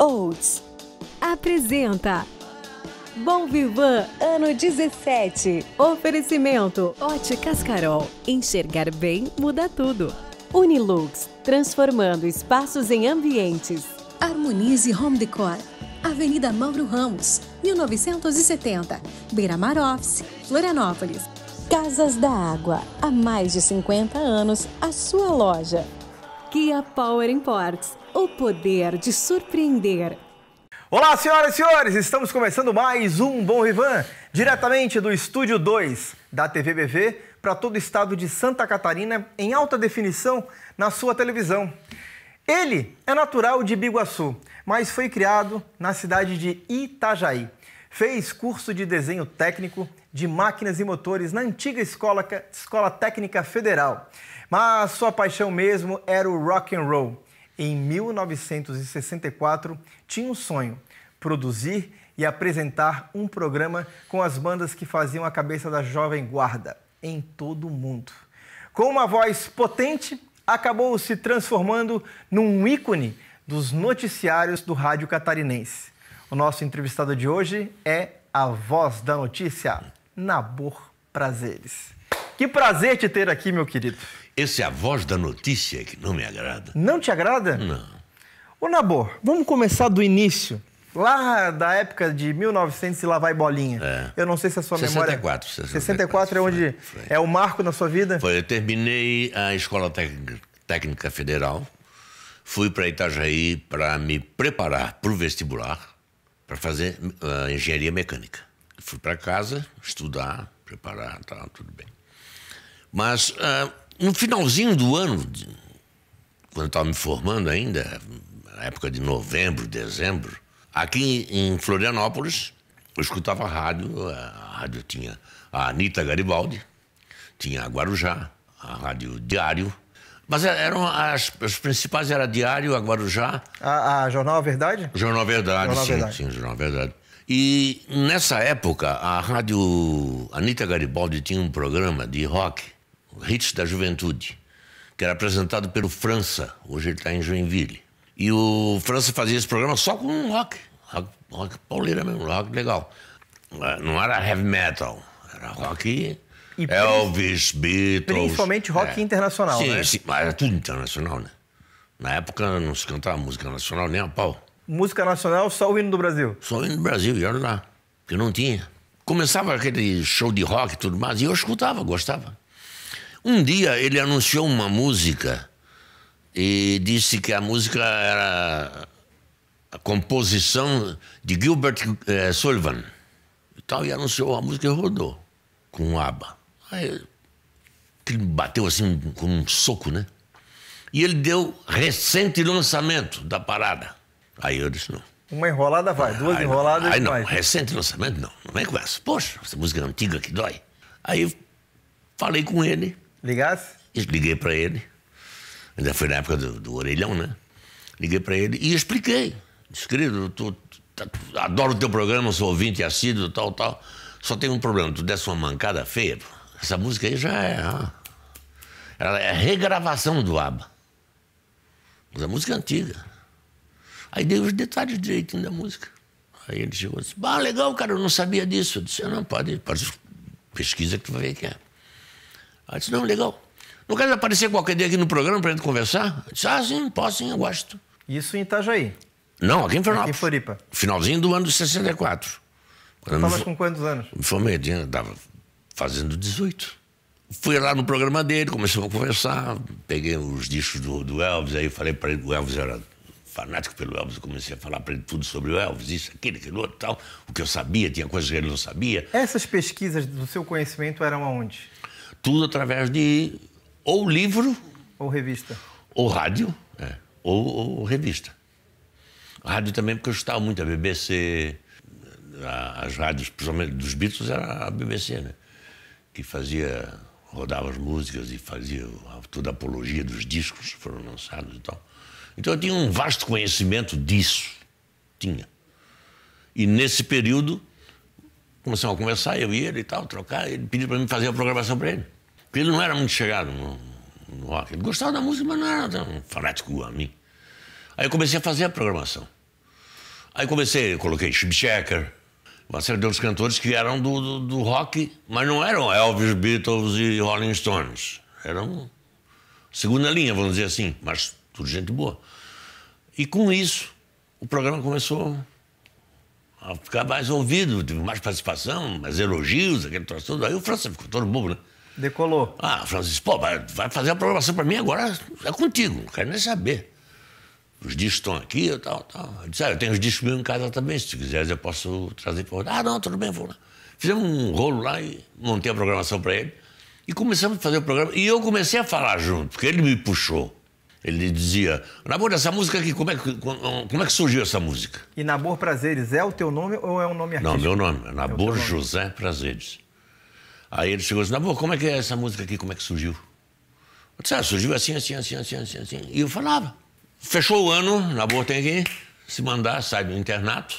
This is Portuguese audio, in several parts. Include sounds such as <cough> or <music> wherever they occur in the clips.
Oats. Apresenta Bom Vivan, ano 17. Oferecimento Ote Cascarol. Enxergar bem muda tudo. Unilux, transformando espaços em ambientes. Harmonize Home Decor. Avenida Mauro Ramos, 1970. Beira Mar Office, Florianópolis. Casas da Água, há mais de 50 anos, a sua loja. Kia Power Imports o poder de surpreender. Olá, senhoras e senhores, estamos começando mais um Bom Rivan, diretamente do Estúdio 2 da TVBV para todo o estado de Santa Catarina em alta definição na sua televisão. Ele é natural de Biguaçu, mas foi criado na cidade de Itajaí. Fez curso de desenho técnico de máquinas e motores na antiga Escola, Escola Técnica Federal. Mas sua paixão mesmo era o rock and roll em 1964, tinha um sonho: produzir e apresentar um programa com as bandas que faziam a cabeça da Jovem Guarda em todo o mundo. Com uma voz potente, acabou se transformando num ícone dos noticiários do rádio catarinense. O nosso entrevistado de hoje é a voz da notícia, Nabor Prazeres. Que prazer te ter aqui, meu querido. Esse é a voz da notícia que não me agrada. Não te agrada? Não. Ô, Nabor, vamos começar do início. Lá da época de 1900 e lá vai bolinha. É. Eu não sei se a sua 64, memória... 64. 64 é onde foi, foi. é o marco na sua vida? Foi, eu terminei a Escola Técnica Federal, fui para Itajaí para me preparar para o vestibular, para fazer uh, engenharia mecânica. Fui para casa estudar, preparar, tá, tudo bem. Mas... Uh, no finalzinho do ano, quando eu estava me formando ainda, na época de novembro, dezembro, aqui em Florianópolis, eu escutava a rádio, a rádio tinha a Anitta Garibaldi, tinha a Guarujá, a rádio Diário, mas é, eram as, as principais era Diário, a Guarujá. A, a Jornal Verdade? Jornal Verdade, Jornal sim, Verdade. sim, Jornal Verdade. E nessa época, a rádio Anitta Garibaldi tinha um programa de rock Hits da Juventude, que era apresentado pelo França, hoje ele está em Joinville. E o França fazia esse programa só com rock, rock, rock pauleira mesmo, rock legal. É, não era heavy metal, era rock. E Elvis, Beatles. Principalmente rock é. internacional, sim, né? Sim, mas era tudo internacional, né? Na época não se cantava música nacional nem a pau. Música nacional, só o hino do Brasil? Só o hino do Brasil, e olha lá, que não tinha. Começava aquele show de rock e tudo mais, e eu escutava, gostava. Um dia ele anunciou uma música e disse que a música era a composição de Gilbert eh, Sullivan. E, tal, e anunciou a música e rodou com o ABBA. Aí ele bateu assim com um soco, né? E ele deu recente lançamento da parada. Aí eu disse, não. Uma enrolada vai, duas aí enroladas não, aí não, recente lançamento não, não vem com essa. Poxa, essa música é antiga que dói. Aí falei com ele, Ligasse? Liguei para ele. Ainda foi na época do, do orelhão, né? Liguei para ele e expliquei. Disse, querido, tá, adoro o teu programa, sou ouvinte assíduo, tal, tal. Só tem um problema, tu desse uma mancada feia, essa música aí já é. Ela é regravação do ABBA. Mas a música é antiga. Aí dei os detalhes direitinho da música. Aí ele chegou e disse: Bah, legal, cara, eu não sabia disso. Eu disse: Não, pode, pode pesquisa que tu vai ver que é. Aí disse, não, legal. Não quer aparecer qualquer dia aqui no programa para gente conversar? Eu disse, ah, sim, posso, sim, eu gosto. Isso em Itajaí? Não, aqui em Florianópolis. Aqui em Floripa. Finalzinho do ano de 64. Estavas com quantos anos? Me formei, estava fazendo 18. Fui lá no programa dele, começamos a conversar, peguei os discos do, do Elvis, aí falei para ele que o Elvis era fanático pelo Elvis, eu comecei a falar para ele tudo sobre o Elvis, isso, aquilo, aquilo outro, tal. O que eu sabia, tinha coisas que ele não sabia. Essas pesquisas do seu conhecimento eram aonde? Tudo através de ou livro. Ou revista. Ou rádio, é, ou, ou, revista. Rádio também, porque eu gostava muito a BBC, as rádios, principalmente dos Beatles, era a BBC, né? Que fazia, rodava as músicas e fazia toda a apologia dos discos que foram lançados e tal. Então eu tinha um vasto conhecimento disso. Tinha. E nesse período Começamos a conversar, eu e ele e tal, trocar. Ele pediu para mim fazer a programação para ele. Porque ele não era muito chegado no, no rock. Ele gostava da música, mas não era tão fanático a mim. Aí eu comecei a fazer a programação. Aí comecei, coloquei Chip Checker, uma série de outros cantores que eram do, do, do, rock, mas não eram Elvis, Beatles e Rolling Stones. Eram segunda linha, vamos dizer assim, mas tudo gente boa. E com isso, o programa começou a ficar mais ouvido, tive mais participação, mais elogios, aquele troço todo. Aí o França ficou todo bobo, né? Decolou. Ah, o França disse, pô, vai, fazer a programação para mim agora, é contigo, não quero nem saber. Os discos estão aqui e tal, tal. Eu disse, ah, eu tenho os discos meus em casa também, se tu quiseres eu posso trazer para Ah, não, tudo bem, vou lá. Fizemos um rolo lá e montei a programação para ele. E começamos a fazer o programa. E eu comecei a falar junto, porque ele me puxou. Ele dizia, Nabor, essa música aqui, como é, que, como é que surgiu essa música? E Nabor Prazeres é o teu nome ou é um nome artístico? Não, meu nome, é é José nome. Prazeres. Aí ele chegou e disse, Nabor, como é que é essa música aqui, como é que surgiu? Eu disse, ah, surgiu assim, assim, assim, assim, assim, assim. E eu falava. Fechou o ano, Nabor tem que se mandar, sai do internato,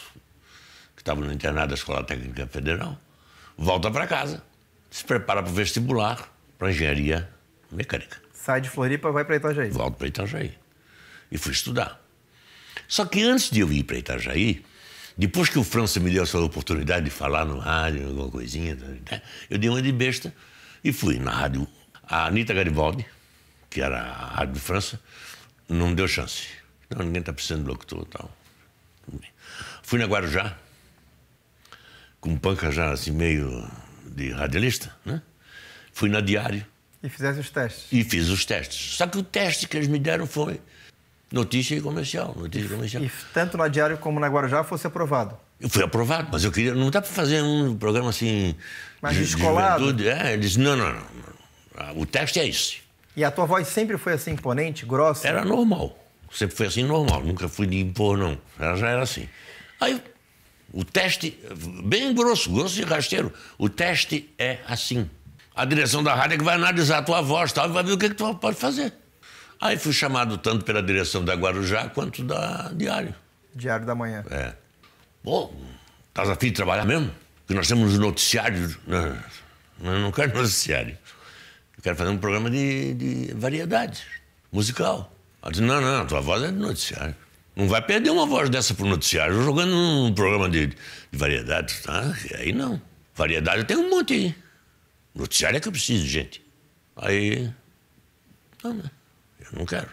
que estava no internato da Escola Técnica Federal, volta para casa, se prepara para o vestibular, para engenharia mecânica. Sai de Floripa, vai para Itajaí. Volto para Itajaí. E fui estudar. Só que antes de eu ir para Itajaí, depois que o França me deu essa oportunidade de falar no rádio, alguma coisinha, tá, tá, eu dei uma de besta e fui na rádio. A Anitta Garibaldi, que era a rádio de França, não deu chance. Não, ninguém está precisando de locutor e tal. Fui na Guarujá, com um panca já assim meio de radialista, né? Fui na Diário, e fizeste os testes? E fiz os testes. Só que o teste que eles me deram foi notícia comercial, notícia comercial. E tanto na Diário como na Guarujá fosse aprovado? Eu fui aprovado, mas eu queria... Não dá para fazer um programa assim... Mais de, descolado? De é, eles não, não, não. Ah, o teste é esse. E a tua voz sempre foi assim imponente, grossa? Era normal. Sempre foi assim normal. Nunca fui de impor, não. Ela já era assim. Aí o teste, bem grosso, grosso e rasteiro, o teste é assim. A direção da rádio é que vai analisar a tua voz tal, e vai ver o que, é que tu pode fazer. Aí fui chamado tanto pela direção da Guarujá quanto da Diário. Diário da Manhã. É. Pô, estás afim de trabalhar mesmo? Porque nós temos um noticiário. Não, né? eu não quero <laughs> noticiário. Eu quero fazer um programa de, de variedade musical. Ela disse, não, não, tua voz é de noticiário. Não vai perder uma voz dessa pro noticiário jogando num programa de, de variedade. Tá? Aí não. Variedade tem um monte aí. Noticiário é que eu preciso, gente. Aí. Não, né? eu não quero.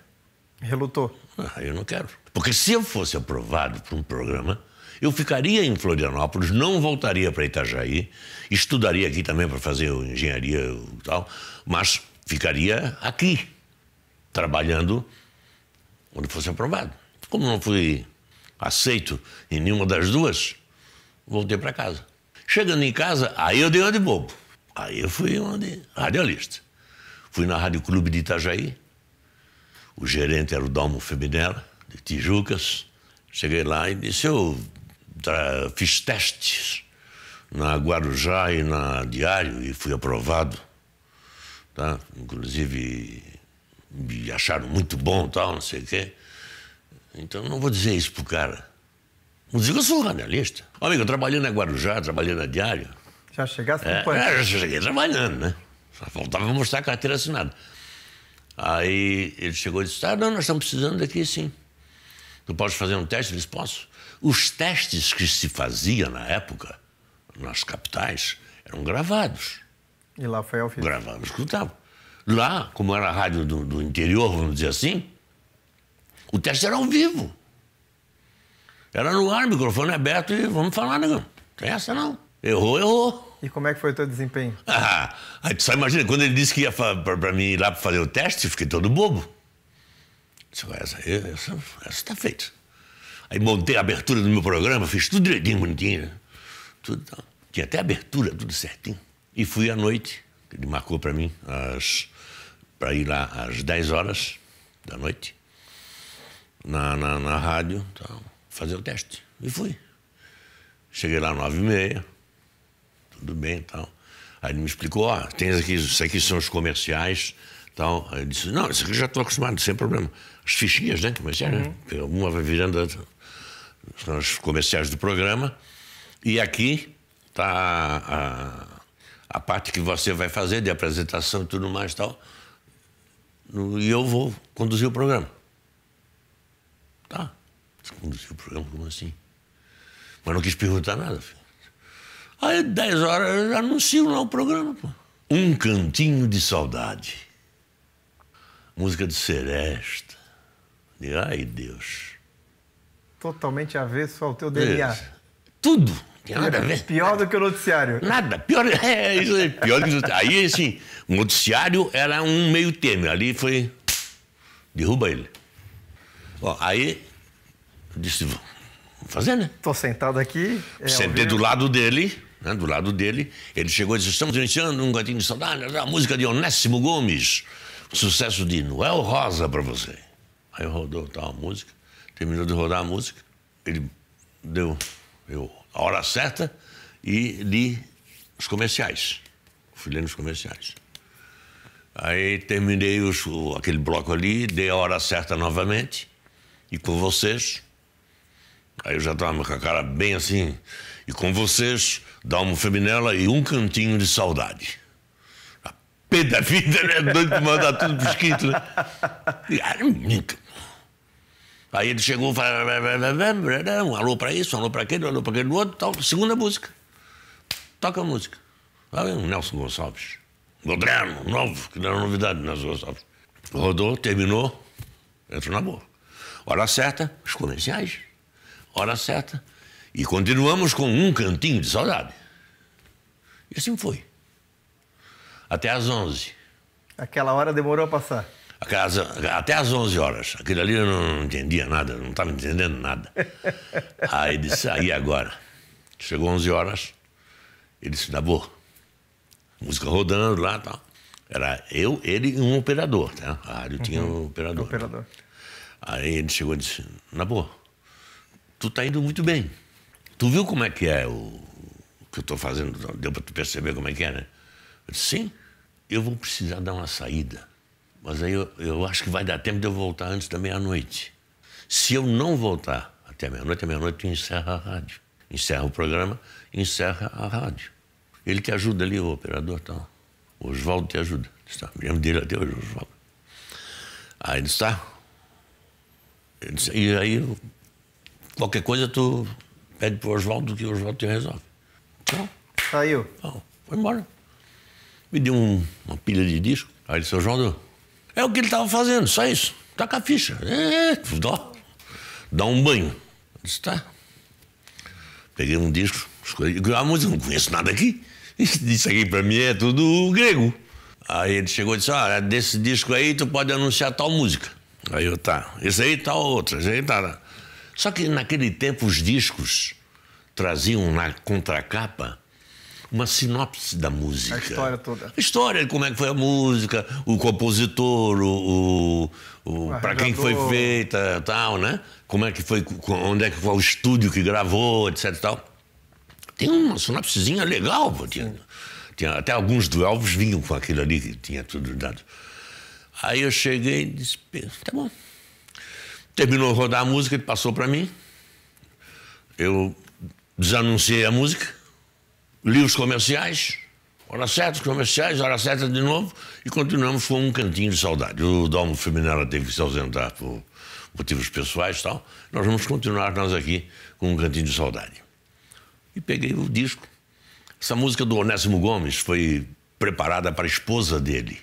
Relutou? Ah, eu não quero. Porque se eu fosse aprovado para um programa, eu ficaria em Florianópolis, não voltaria para Itajaí, estudaria aqui também para fazer engenharia e tal, mas ficaria aqui, trabalhando quando fosse aprovado. Como não fui aceito em nenhuma das duas, voltei para casa. Chegando em casa, aí eu dei uma de bobo. Aí eu fui onde? Radialista. Fui na Rádio Clube de Itajaí. O gerente era o Dalmo Feminella, de Tijucas. Cheguei lá e disse: Eu fiz testes na Guarujá e na Diário e fui aprovado. Tá? Inclusive, me acharam muito bom tal, não sei o quê. Então, não vou dizer isso pro cara. Não digo que eu sou radialista. Amigo, eu trabalhei na Guarujá, trabalhei na Diário. Já chegasse acompanhando? É, é já cheguei trabalhando, né? Só faltava mostrar a carteira assinada. Aí ele chegou e disse: Ah, não, nós estamos precisando daqui sim. Tu pode fazer um teste? Eu disse: Posso. Os testes que se fazia na época, nas capitais, eram gravados. E lá foi ao fim. Gravavam, escutavam. Lá, como era a rádio do, do interior, vamos dizer assim, o teste era ao vivo. Era no ar, microfone é aberto e vamos falar, negão. Tem essa não. Errou, errou. E como é que foi o teu desempenho? Ah, aí tu só imagina, quando ele disse que ia para mim ir lá para fazer o teste, fiquei todo bobo. Disse, essa, essa, essa tá feita. Aí montei a abertura do meu programa, fiz tudo direitinho, bonitinho. Tudo, então, tinha até abertura, tudo certinho. E fui à noite, ele marcou para mim, para ir lá às 10 horas da noite, na, na, na rádio, então, fazer o teste. E fui. Cheguei lá às 9h30 tudo bem e então. tal. Aí ele me explicou, ó, oh, ah, tem aqui, isso aqui são os comerciais, tal. Aí eu disse, não, isso aqui já estou acostumado, sem problema. As fichinhas, né, comerciais, né? uhum. né? Uma vai virando São os comerciais do programa. E aqui está a, a parte que você vai fazer de apresentação e tudo mais tal. E eu vou conduzir o programa. Tá. Conduzir o programa, como assim? Mas não quis perguntar nada, filho. Aí, 10 horas, eu anuncio lá o programa. Pô. Um Cantinho de Saudade. Música de Seresta. de ai, Deus. Totalmente avesso ao teu DNA. Deus. Tudo. Tem nada a ver. Pior do que o noticiário. Nada. Pior, <laughs> é, isso pior do que o noticiário. Aí, assim, o noticiário era um meio termo. Ali foi... Derruba ele. Ó, aí, eu disse, vamos fazer, né? Tô sentado aqui. É, Sentei do lado dele né, do lado dele, ele chegou e disse: Estamos iniciando um gatinho de saudade, a música de Onésimo Gomes, sucesso de Noel Rosa para você. Aí rodou tal música, terminou de rodar a música, ele deu, deu a hora certa e li os comerciais. Fui lendo os comerciais. Aí terminei os, o, aquele bloco ali, dei a hora certa novamente, e com vocês. Aí eu já estava com a cara bem assim, e com vocês, Dalmo Feminela e um cantinho de saudade. A pé da vida, né? Doido de mandar tudo pro esquito, né? Ah, Aí ele chegou, um alô pra isso, um alô pra aquele, um alô pra aquele outro, tal. Segunda música. Toca a música. Aí o Nelson Gonçalves. Moderno, novo, que não era é novidade, Nelson Gonçalves. Rodou, terminou, entrou na boa. Hora certa, os comerciais. Hora certa, e continuamos com um cantinho de saudade. E assim foi. Até às 11. Aquela hora demorou a passar? A casa, até às 11 horas. Aquilo ali eu não entendia nada, não estava entendendo nada. <laughs> Aí disse, aí ah, agora. Chegou 11 horas, ele disse, tá boa. música rodando lá e tal. Era eu, ele e um operador, né? A rádio uhum. tinha um operador. Um operador. Né? Aí ele chegou e disse, boa tu tá indo muito bem. Tu viu como é que é o, que eu estou fazendo? Deu para tu perceber como é que é, né? Eu disse, sim, eu vou precisar dar uma saída. Mas aí eu, eu acho que vai dar tempo de eu voltar antes da meia-noite. Se eu não voltar até meia-noite, à meia-noite tu encerra a rádio. Encerra o programa, encerra a rádio. Ele te ajuda ali, o operador tal. Tá? O Oswaldo te ajuda. Está, me lembro dele até hoje, Oswaldo. Aí ele está. e aí, qualquer coisa tu Pede pro Oswaldo que o Oswaldo te resolve. Então, Saiu. Tá então, foi embora. Me deu um, uma pilha de disco. Aí ele disse, Oswaldo, é o que ele estava fazendo, só isso. Tá com a ficha. É, é dá, dá um banho. Eu disse, tá. Peguei um disco, escolhi. A música, não conheço nada aqui. <laughs> Isso aqui pra mim é tudo grego. Aí ele chegou e disse: Olha, desse disco aí tu pode anunciar tal música. Aí eu, tá. Esse aí tal tá outra, esse aí tá. tá. Só que naquele tempo os discos traziam na contracapa uma sinopse da música. A história toda. A história de como é que foi a música, o compositor, o, o, o para quem foi feita, tal, né? Como é que foi, onde é que foi o estúdio que gravou, etc. Tal. Tem uma sinopsezinha legal, tinha, tinha, até alguns duelvos vinham com aquilo ali que tinha tudo dado. Aí eu cheguei e disse, tá bom, Terminou de rodar a música, ele passou para mim. Eu desanunciei a música, li os comerciais, hora certa, os comerciais, hora certa de novo, e continuamos com um cantinho de saudade. O Dalmo Feminella teve que se ausentar por motivos pessoais e tal. Nós vamos continuar nós aqui com um cantinho de saudade. E peguei o disco. Essa música do Onésimo Gomes foi preparada para a esposa dele.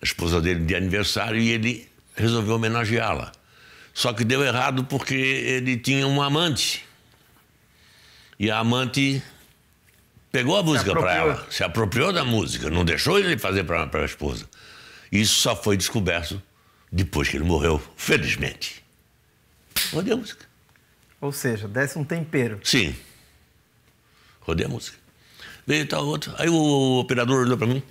A esposa dele de aniversário e ele resolveu homenageá-la. Só que deu errado porque ele tinha um amante. E a amante pegou a música para ela, se apropriou da música, não deixou ele fazer para a esposa. Isso só foi descoberto depois que ele morreu, felizmente. Rodei a música. Ou seja, desce um tempero. Sim. Rodei a música. Veio tal outro. Aí o operador olhou para mim.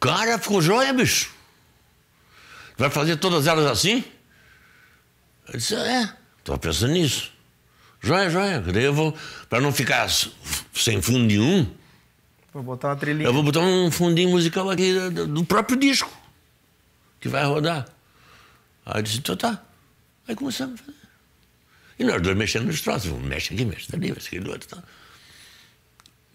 Cara, ficou joia, bicho. Vai fazer todas elas assim? Eu disse, ah, é, estava pensando nisso. Joia, joia. Daí eu vou, para não ficar sem fundo nenhum. Vou botar uma trilhinha. Eu vou botar um fundinho musical aqui do próprio disco, que vai rodar. Aí eu disse, então tá. Aí começamos a fazer. E nós dois mexendo nos troços, mexe aqui, mexe ali, mexe do outro e tá. tal.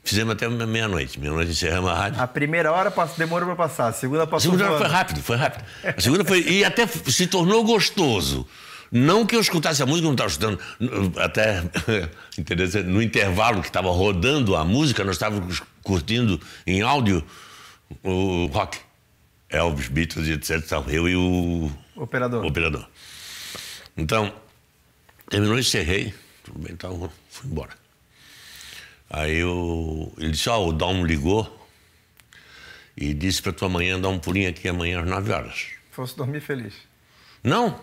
Fizemos até meia-noite. Meia-noite encerramos a rádio. A primeira hora demorou para passar, a segunda passou. A segunda foi rápido, foi rápido. A segunda foi. E até se tornou gostoso. Não que eu escutasse a música, eu não estava escutando. Até <laughs> no intervalo que estava rodando a música, nós estávamos curtindo em áudio o rock. Elvis, Beatles, etc. Eu e o. Operador. Operador. Então, terminou, encerrei. Tudo bem, então Fui embora. Aí eu, ele disse, ó, oh, ah, o Dom ligou e disse para tua manhã dar um pulinho aqui amanhã às 9 horas. Fosse dormir feliz. Não.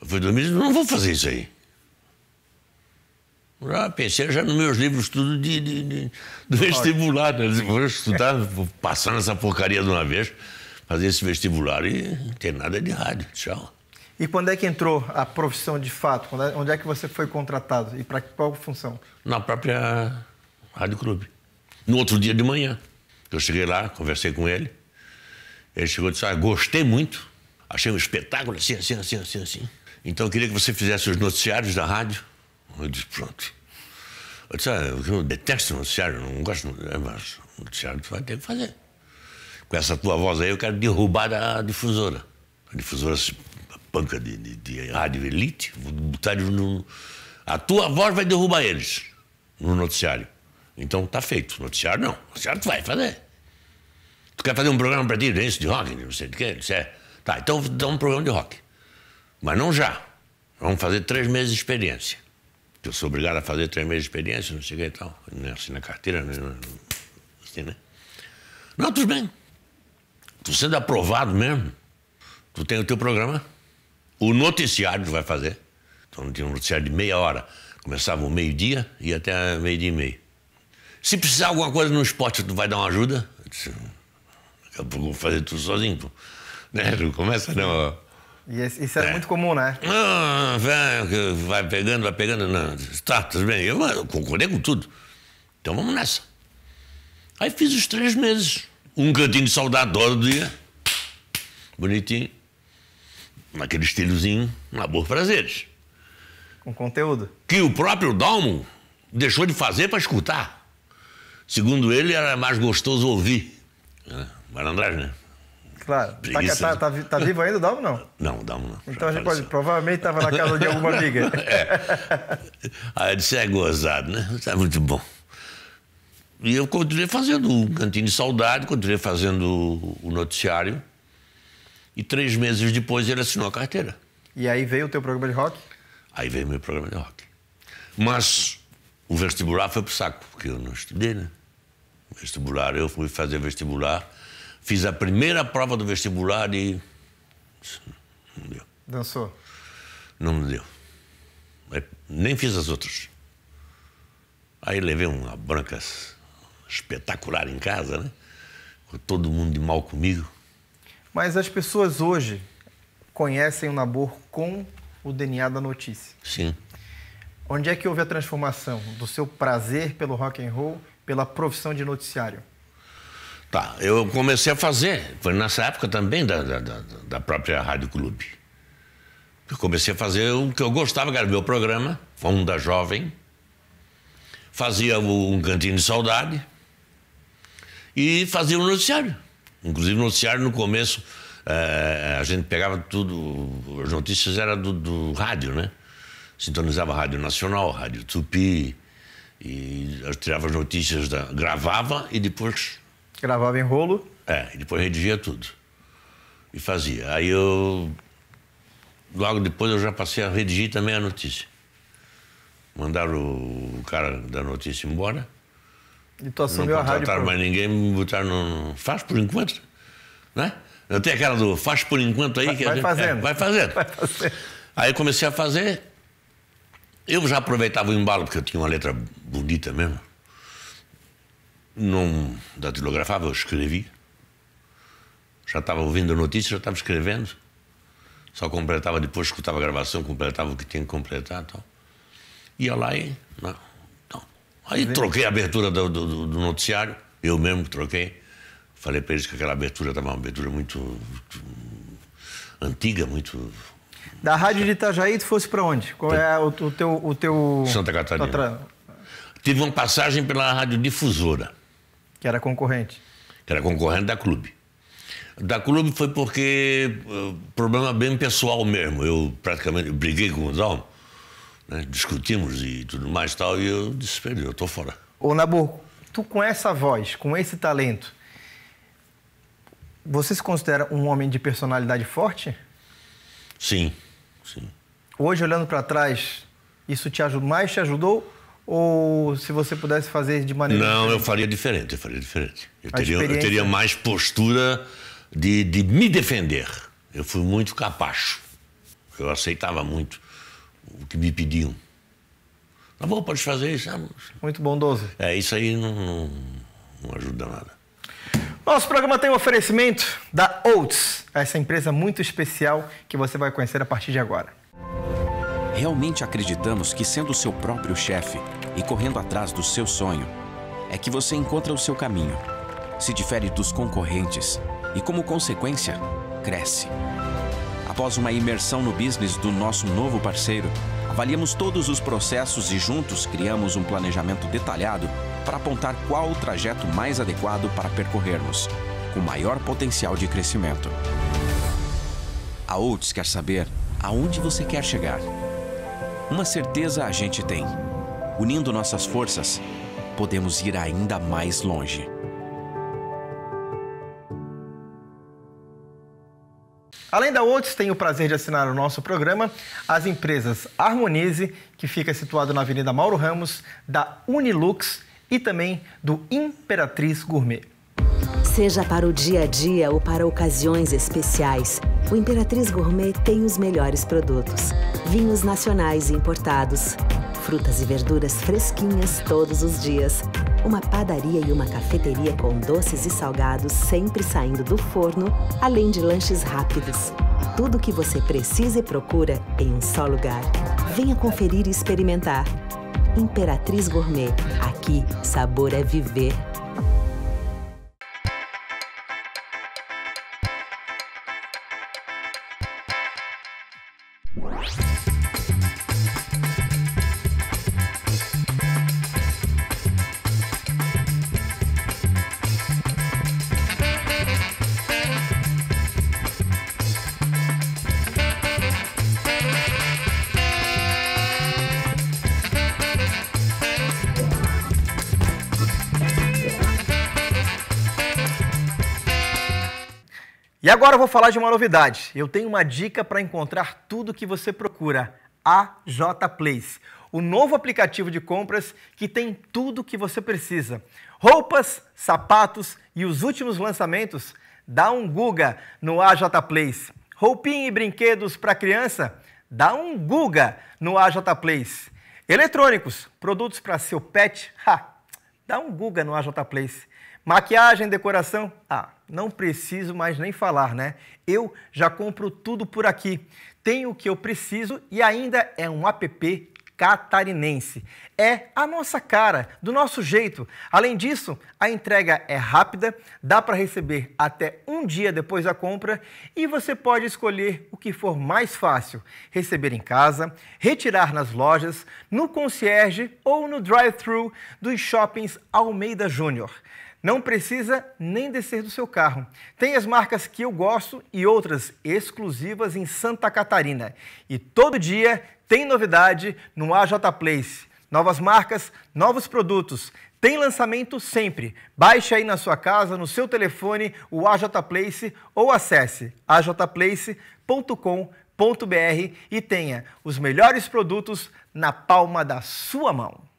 Eu fui dormir e não vou fazer isso aí. Já ah, pensei já nos meus livros tudo de, de, de do vestibular. Né? Vou estudar, vou passar nessa porcaria de uma vez, fazer esse vestibular e não tem nada de rádio. Tchau. E quando é que entrou a profissão de fato? É, onde é que você foi contratado e para qual função? Na própria Rádio Clube. No outro dia de manhã, eu cheguei lá, conversei com ele. Ele chegou e disse: ah, gostei muito, achei um espetáculo assim, assim, assim, assim, assim. Então eu queria que você fizesse os noticiários da rádio. Eu disse: pronto. Eu disse: ah, eu detesto noticiário, não gosto, mas noticiário tu vai ter que fazer. Com essa tua voz aí, eu quero derrubar a difusora. A difusora se panca de, de, de rádio elite, botar eles no. A tua voz vai derrubar eles no noticiário. Então tá feito. Noticiário não. Noticiário tu vai fazer. Tu quer fazer um programa pra ti, de rock, não sei de quê, não sei. Tá, então dá um programa de rock. Mas não já. Vamos fazer três meses de experiência. Eu sou obrigado a fazer três meses de experiência, não sei o que e tal. É assim na carteira, né? não, assim, né? Não, tudo bem. Tu sendo aprovado mesmo, tu tem o teu programa. O noticiário vai fazer. Então tinha um noticiário de meia hora. Começava o meio-dia e até meio-dia e meio. Se precisar alguma coisa no esporte, tu vai dar uma ajuda? Eu disse, hum, daqui a pouco vou fazer tudo sozinho. <laughs> Né? começa, não. E isso era é, é. muito comum, né? Não, ah, velho, vai pegando, vai pegando. Não. Tá, tudo bem. Eu, eu concordei com tudo. Então vamos nessa. Aí fiz os três meses. Um cantinho de saudade todo dia. Bonitinho naquele estilozinho, amor prazeres. Com conteúdo. Que o próprio Dalmo deixou de fazer para escutar. Segundo ele, era mais gostoso ouvir. É, né? Claro. Tá tá- Preguiça, tá, tá, tá, tá, vivo ainda o Dalmo, não? Não, o Dalmo não. Então a gente pode, provavelmente estava na casa de alguma amiga. <laughs> é. Aí eu disse, é gozado, né? Isso é muito bom. E eu continuei fazendo o Cantinho de Saudade, continuei fazendo o noticiário. E três meses depois ele assinou a carteira. E aí veio o teu programa de rock? Aí veio o meu programa de rock. Mas o vestibular foi pro saco, porque eu não estudei, né? vestibular, eu fui fazer vestibular, fiz a primeira prova do vestibular e. Não deu. Dançou? Não me deu. Nem fiz as outras. Aí levei uma branca espetacular em casa, né? Com todo mundo de mal comigo. Mas as pessoas hoje conhecem o Nabor com o DNA da notícia. Sim. Onde é que houve a transformação do seu prazer pelo rock and roll pela profissão de noticiário? Tá, eu comecei a fazer, foi nessa época também da, da, da própria Rádio Clube. Eu comecei a fazer o que eu gostava, gravei o programa, Fonda Jovem, fazia um cantinho de saudade e fazia o um noticiário. Inclusive, no noticiário, no começo, é, a gente pegava tudo, as notícias eram do, do rádio, né? Sintonizava a Rádio Nacional, a Rádio Tupi, e tirava as notícias, da, gravava e depois... Gravava em rolo? É, e depois redigia tudo. E fazia. Aí eu... Logo depois eu já passei a redigir também a notícia. Mandaram o cara da notícia embora e tu assumiu não a rádio. Não mais ninguém, me botaram no... Faz por enquanto, né? Eu tenho aquela do faz por enquanto aí. Vai, que vai, gente... fazendo. É, vai fazendo. Vai fazendo. Aí comecei a fazer. Eu já aproveitava o embalo, porque eu tinha uma letra bonita mesmo. Não datilografava, eu escrevi Já estava ouvindo a notícia, já estava escrevendo. Só completava depois, escutava a gravação, completava o que tinha que completar e tal. Ia lá e Aí troquei a abertura do, do, do noticiário, eu mesmo troquei. Falei para eles que aquela abertura estava uma abertura muito, muito antiga, muito da rádio de Itajaí, tu fosse para onde? Qual é o, o, teu, o teu. Santa Catarina. Tra... Tive uma passagem pela Rádio Difusora. Que era concorrente. Que era concorrente da Clube. Da Clube foi porque. Uh, problema bem pessoal mesmo. Eu praticamente briguei com o Zalmo. Né? Discutimos e tudo mais tal, e eu disse para ele, eu estou fora. Ô Nabu, tu com essa voz, com esse talento, você se considera um homem de personalidade forte? Sim, sim. Hoje, olhando para trás, isso te ajudou, mais te ajudou ou se você pudesse fazer de maneira. Não, diferente? eu faria diferente, eu faria diferente. Eu, teria, eu teria, mais postura de, de, me defender. Eu fui muito capacho. Eu aceitava muito o que me pediam. Tá bom, pode fazer isso. Ah, muito bondoso. É, isso aí não, não, não ajuda nada. Nosso programa tem um oferecimento da Oats, essa empresa muito especial que você vai conhecer a partir de agora. Realmente acreditamos que sendo seu próprio chefe e correndo atrás do seu sonho, é que você encontra o seu caminho, se difere dos concorrentes e, como consequência, cresce. Após uma imersão no business do nosso novo parceiro, avaliamos todos os processos e juntos criamos um planejamento detalhado para apontar qual o trajeto mais adequado para percorrermos, com maior potencial de crescimento. A Outs quer saber aonde você quer chegar. Uma certeza a gente tem: unindo nossas forças, podemos ir ainda mais longe. Além da Otis, tem o prazer de assinar o nosso programa as empresas Harmonize, que fica situado na Avenida Mauro Ramos, da Unilux e também do Imperatriz Gourmet. Seja para o dia a dia ou para ocasiões especiais, o Imperatriz Gourmet tem os melhores produtos. Vinhos nacionais e importados, frutas e verduras fresquinhas todos os dias uma padaria e uma cafeteria com doces e salgados sempre saindo do forno, além de lanches rápidos. Tudo o que você precisa e procura em um só lugar. Venha conferir e experimentar. Imperatriz Gourmet. Aqui, sabor é viver. E agora eu vou falar de uma novidade. Eu tenho uma dica para encontrar tudo que você procura. J Place, o novo aplicativo de compras que tem tudo que você precisa. Roupas, sapatos e os últimos lançamentos? Dá um Guga no AJ Place. Roupinha e brinquedos para criança? Dá um Guga no AJ Place. Eletrônicos, produtos para seu pet? Ha, dá um Guga no AJ Place. Maquiagem, decoração? Ah, não preciso mais nem falar, né? Eu já compro tudo por aqui. Tenho o que eu preciso e ainda é um app catarinense. É a nossa cara, do nosso jeito. Além disso, a entrega é rápida, dá para receber até um dia depois da compra e você pode escolher o que for mais fácil: receber em casa, retirar nas lojas, no concierge ou no drive-thru dos shoppings Almeida Júnior. Não precisa nem descer do seu carro. Tem as marcas que eu gosto e outras exclusivas em Santa Catarina. E todo dia tem novidade no AJ Place. Novas marcas, novos produtos. Tem lançamento sempre. Baixe aí na sua casa, no seu telefone, o AJ Place ou acesse ajplace.com.br e tenha os melhores produtos na palma da sua mão.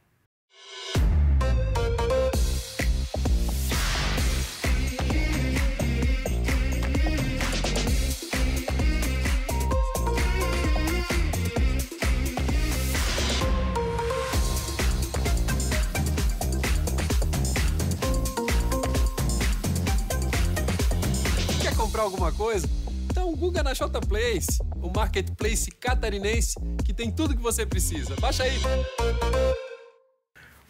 comprar alguma coisa? Então, Guga na J Place, o marketplace catarinense que tem tudo que você precisa. Baixa aí.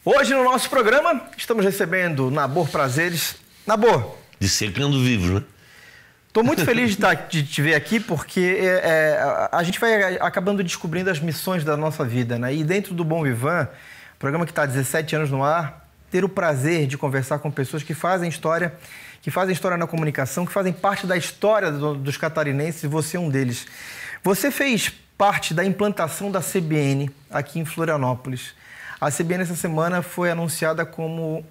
Hoje no nosso programa estamos recebendo Nabor Prazeres. Nabor. De criando vivo, né? Estou muito feliz de, tá, de, te ver aqui, porque é, é, a gente vai acabando descobrindo as missões da nossa vida, né? E dentro do Bom Vivan, programa que está há 17 anos no ar, ter o prazer de conversar com pessoas que fazem história que fazem história na comunicação, que fazem parte da história do, dos catarinenses, você é um deles. Você fez parte da implantação da CBN aqui em Florianópolis. A CBN essa semana foi anunciada como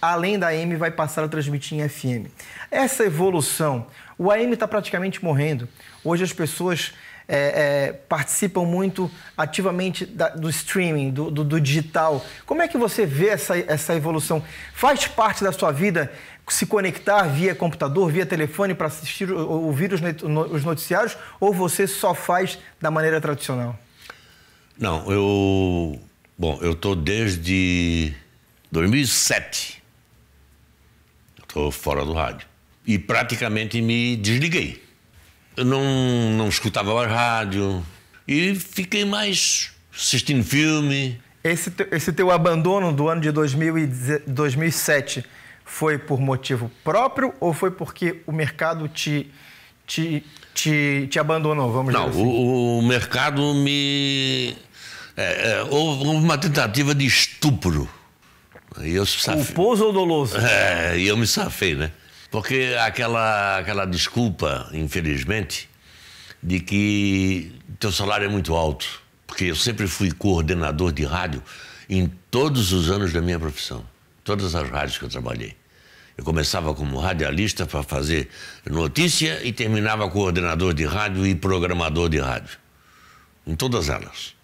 além da AM vai passar a transmitir em FM. Essa evolução, o AM está praticamente morrendo. Hoje as pessoas é, é, participam muito ativamente da, do streaming, do, do, do, digital. Como é que você vê essa, essa evolução? Faz parte da sua vida se conectar via computador, via telefone para assistir, ouvir os noticiários, ou você só faz da maneira tradicional? Não, eu. Bom, eu estou desde 2007. Estou fora do rádio. E praticamente me desliguei. Eu não, não escutava mais rádio. E fiquei mais assistindo filme. Esse, esse teu abandono do ano de 2000 2007 foi por motivo próprio ou foi porque o mercado te, te, te, te abandonou? Vamos Não, assim. o, o, mercado me. É, é, houve uma tentativa de estupro. E eu Culposo ou doloso? É, e eu me safei, né? Porque aquela, aquela desculpa, infelizmente, de que teu salário é muito alto. Porque eu sempre fui coordenador de rádio em todos os anos da minha profissão todas as rádios que eu trabalhei. Eu começava como radialista para fazer notícia e terminava coordenador de rádio e programador de rádio. Em todas elas.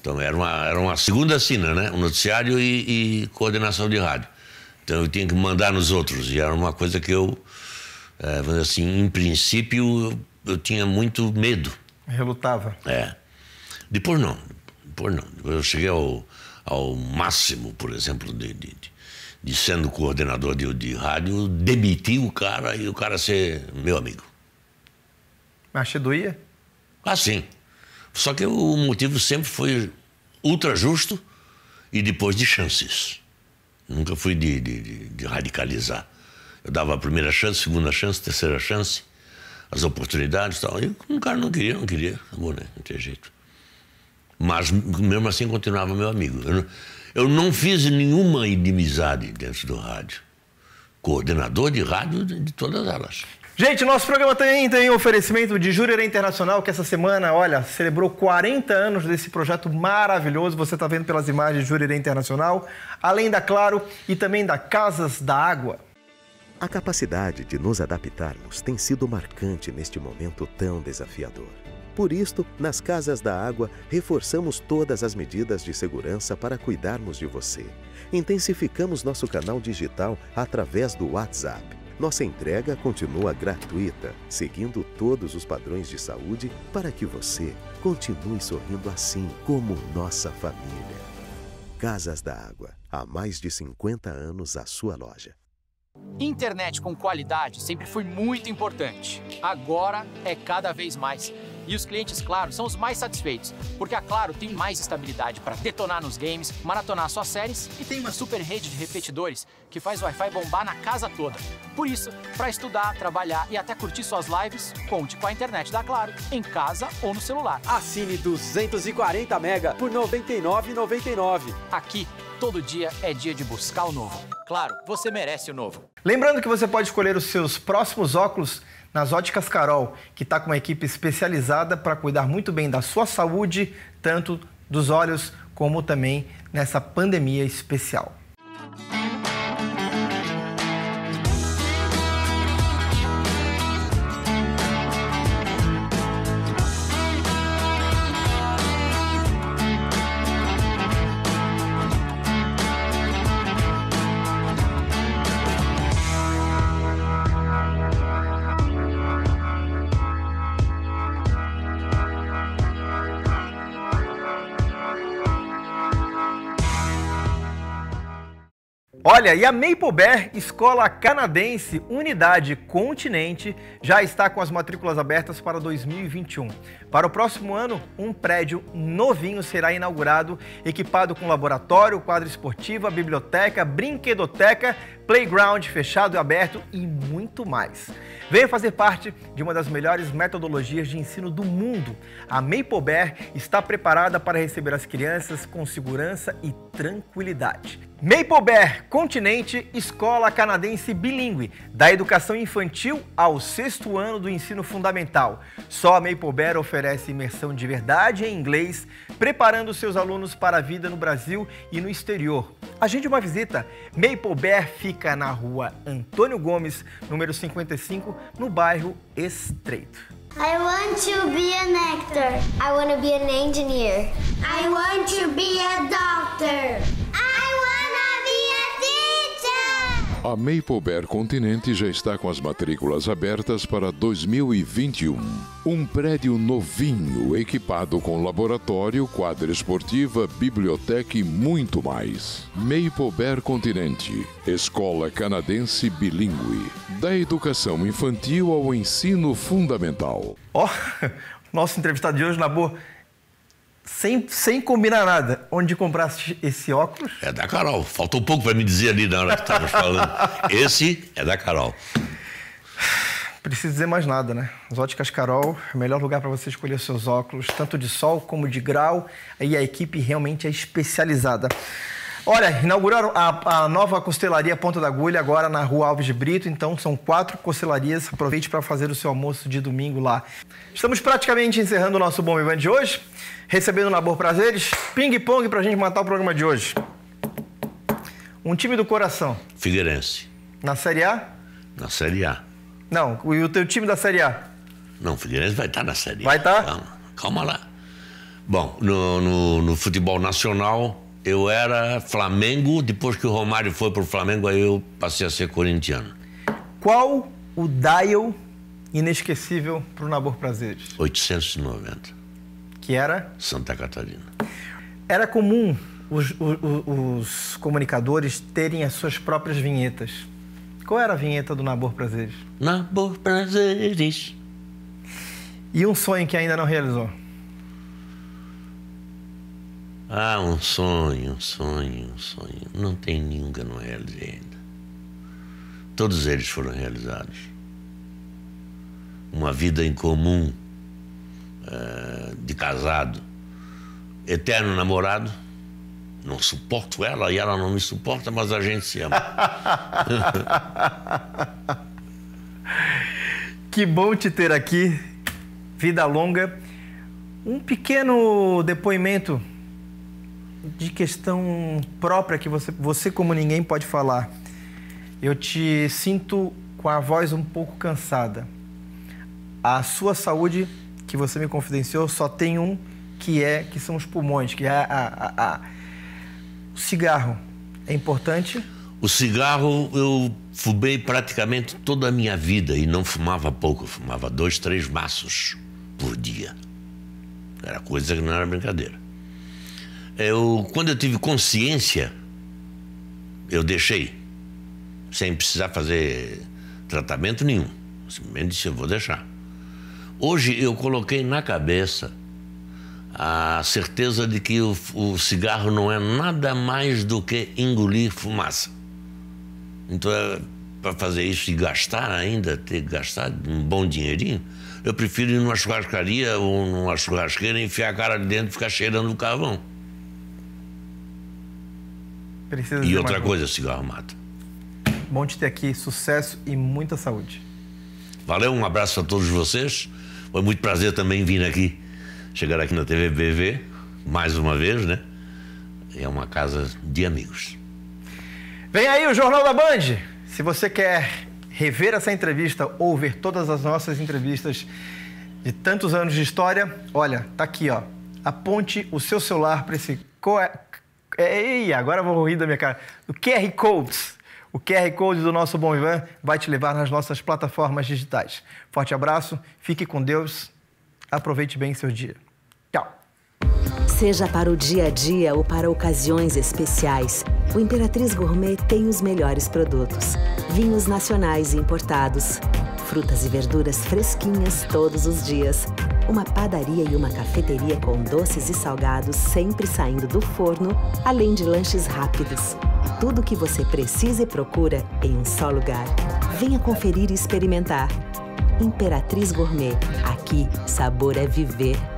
Então era uma, era uma segunda assina, né? Um noticiário e, e coordenação de rádio. Então eu tinha que mandar nos outros. E era uma coisa que eu, é, assim, em princípio, eu, eu tinha muito medo. Relutava. É. Depois não. Depois não. Depois eu cheguei ao ao máximo, por exemplo, de, de, de sendo coordenador de, de rádio, demitir o cara e o cara ser meu amigo. Mas te doía? Ah, sim. Só que o motivo sempre foi ultra justo e depois de chances. Nunca fui de, de, de, radicalizar. Eu dava a primeira chance, segunda chance, terceira chance, as oportunidades e tal. E o cara não queria, não queria. Acabou, né? Não tem jeito. Mas mesmo assim continuava meu amigo. Eu não, eu não fiz nenhuma inimizade dentro do rádio. Coordenador de rádio de todas elas. Gente, nosso programa também tem oferecimento de Júrier Internacional, que essa semana, olha, celebrou 40 anos desse projeto maravilhoso. Você está vendo pelas imagens Júrier Internacional, além da Claro e também da Casas da Água. A capacidade de nos adaptarmos tem sido marcante neste momento tão desafiador. Por isto, nas Casas da Água, reforçamos todas as medidas de segurança para cuidarmos de você. Intensificamos nosso canal digital através do WhatsApp. Nossa entrega continua gratuita, seguindo todos os padrões de saúde para que você continue sorrindo assim como nossa família. Casas da Água, há mais de 50 anos a sua loja. Internet com qualidade sempre foi muito importante. Agora é cada vez mais e os clientes, claro, são os mais satisfeitos, porque a Claro tem mais estabilidade para detonar nos games, maratonar suas séries e tem uma super rede de repetidores que faz o Wi-Fi bombar na casa toda. Por isso, para estudar, trabalhar e até curtir suas lives, conte com a internet da Claro, em casa ou no celular. Assine 240 mega por R$ 99,99. Aqui, todo dia é dia de buscar o novo. Claro, você merece o novo. Lembrando que você pode escolher os seus próximos óculos nas Óticas Carol, que está com uma equipe especializada para cuidar muito bem da sua saúde, tanto dos olhos como também nessa pandemia especial. Olha, e a Maple Bear, escola canadense, unidade continente, já está com as matrículas abertas para 2021. Para o próximo ano, um prédio novinho será inaugurado, equipado com laboratório, quadra esportiva, biblioteca, brinquedoteca, playground fechado e aberto e muito mais. Venha fazer parte de uma das melhores metodologias de ensino do mundo. A Maplebear está preparada para receber as crianças com segurança e tranquilidade. Maplebear Continente, escola canadense bilíngue, da educação infantil ao sexto ano do ensino fundamental. Só a Maplebear oferece imersão de verdade em inglês, preparando seus alunos para a vida no Brasil e no exterior. Agende uma visita. Maplebear fica na rua Antônio Gomes, número 55, no bairro Estreito. I want to be an actor. I want to be an engineer. I want to be a doctor. I wanna a Maple Bear Continente já está com as matrículas abertas para 2021. Um prédio novinho, equipado com laboratório, quadra esportiva, biblioteca e muito mais. Maple Bear Continente, escola canadense bilíngue, da educação infantil ao ensino fundamental. Ó, oh, <laughs> nosso entrevistado de hoje, na boa sem, sem combinar nada, onde compraste esse óculos? É da Carol. Faltou pouco para me dizer ali na hora que estávamos falando. Esse é da Carol. Preciso dizer mais nada, né? As óticas Carol é o melhor lugar para você escolher seus óculos, tanto de sol como de grau. E a equipe realmente é especializada. Olha, inauguraram a, a, nova costelaria Ponta da Agulha, agora na rua Alves de Brito. Então, são quatro costelarias. Aproveite para fazer o seu almoço de domingo lá. Estamos praticamente encerrando o nosso Bom de hoje. Recebendo Labor Prazeres, ping-pong para a gente matar o programa de hoje. Um time do coração. Figueirense. Na Série A? Na Série A. Não, e o teu time da Série A? Não, o Figueirense vai estar tá na Série A. Vai estar? Tá? Calma, calma lá. Bom, no, no, no futebol nacional, eu era Flamengo, depois que o Romário foi pro Flamengo, aí eu passei a ser corintiano. Qual o dial inesquecível pro Nabor Prazeres? 890. Que era? Santa Catarina. Era comum os, os, os comunicadores terem as suas próprias vinhetas. Qual era a vinheta do Nabor Prazeres? Nabor Prazeres. E um sonho que ainda não realizou? Ah, um sonho, um sonho, um sonho. Não tem nenhum que eu não é realizei ainda. Todos eles foram realizados. Uma vida em comum, eh, de casado, eterno namorado. Não suporto ela e ela não me suporta, mas a gente se ama. <laughs> que bom te ter aqui. Vida longa. Um pequeno depoimento de questão própria que você, você como ninguém pode falar. Eu te sinto com a voz um pouco cansada. A sua saúde, que você me confidenciou, só tem um que é que são os pulmões, que é a, a, a... o cigarro. É importante? O cigarro eu fumei praticamente toda a minha vida e não fumava pouco, eu fumava dois, três maços por dia. Era coisa que não era brincadeira. Eu, quando eu tive consciência, eu deixei, sem precisar fazer tratamento nenhum. Simplesmente disse: eu vou deixar. Hoje eu coloquei na cabeça a certeza de que o, o cigarro não é nada mais do que engolir fumaça. Então, é, para fazer isso e gastar ainda, ter gastado um bom dinheirinho, eu prefiro ir numa churrascaria ou numa churrasqueira, enfiar a cara dentro e ficar cheirando o carvão. Precisa e outra coisa, bom. cigarro mata. Bom te ter aqui, sucesso e muita saúde. Valeu, um abraço a todos vocês. Foi muito prazer também vir aqui, chegar aqui na TV BV, mais uma vez, né? É uma casa de amigos. Vem aí o Jornal da Band. Se você quer rever essa entrevista ou ver todas as nossas entrevistas de tantos anos de história, olha, tá aqui, ó. Aponte o seu celular para esse Ei, agora vou rir da minha cara. O QR Codes. O QR Code do nosso Bom Ivan vai te levar nas nossas plataformas digitais. Forte abraço, fique com Deus, aproveite bem seu dia. Tchau. Seja para o dia a dia ou para ocasiões especiais, o Imperatriz Gourmet tem os melhores produtos. Vinhos nacionais e importados frutas e verduras fresquinhas todos os dias, uma padaria e uma cafeteria com doces e salgados sempre saindo do forno, além de lanches rápidos. Tudo o que você precisa e procura em um só lugar. Venha conferir e experimentar. Imperatriz Gourmet. Aqui, sabor é viver.